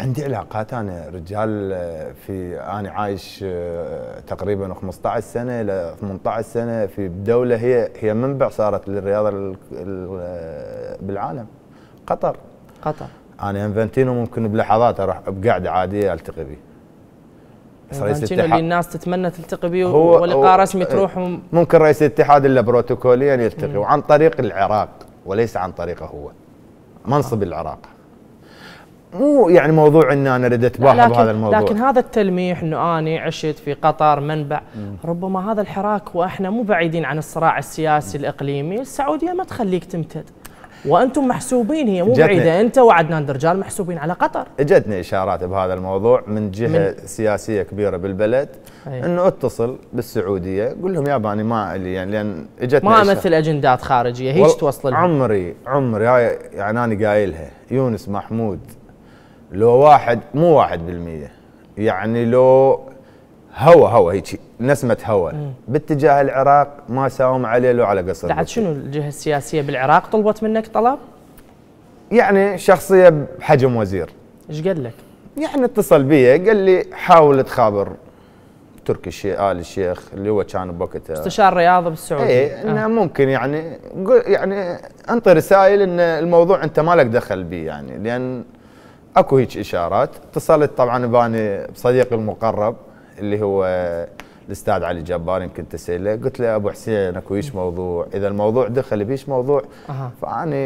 عندي علاقات انا رجال آه، في انا عايش آه، تقريبا 15 سنه الى 18 سنه في دوله هي هي منبع صارت للرياضه آه، بالعالم قطر قطر انا انفنتينو ممكن بلحظات اروح بقعده عاديه التقي به بس رئيس الاتحاد اللي الناس تتمنى تلتقي به ولقاء رسمي تروح و... ممكن رئيس الاتحاد الا بروتوكوليا يلتقي وعن طريق العراق وليس عن طريقه هو منصب آه. العراق مو يعني موضوع ان انا اريد اتباهى بهذا الموضوع لكن هذا التلميح انه انا عشت في قطر منبع م. ربما هذا الحراك واحنا مو بعيدين عن الصراع السياسي الاقليمي السعوديه ما تخليك تمتد وانتم محسوبين هي مو بعيده انت وعدنان درجال محسوبين على قطر اجتني اشارات بهذا الموضوع من جهه من سياسيه كبيره بالبلد أيه. انه اتصل بالسعوديه قول لهم يا باني ما لي يعني لان اجتني ما امثل اجندات خارجيه هيش توصل عمري عمري هاي يعني انا قايلها يونس محمود لو واحد مو واحد بالمية يعني لو هوا هوا هيك نسمة هوا باتجاه العراق ما ساوم عليه لو على قصر بعد شنو الجهة السياسية بالعراق طلبت منك طلب؟ يعني شخصية بحجم وزير ايش قال لك؟ يعني اتصل بي قال لي حاول تخابر تركي الشيخ ال الشيخ اللي هو كان بوقتها استشار رياضه بالسعوديه اي آه. انه آه. ممكن يعني يعني انطي رسائل ان الموضوع انت ما لك دخل به يعني لان اكو هيك اشارات اتصلت طبعا باني بصديقي المقرب اللي هو الاستاذ علي جبار يمكن تساله قلت له ابو حسين اكو هيك موضوع اذا الموضوع دخل بيش موضوع أه. فاني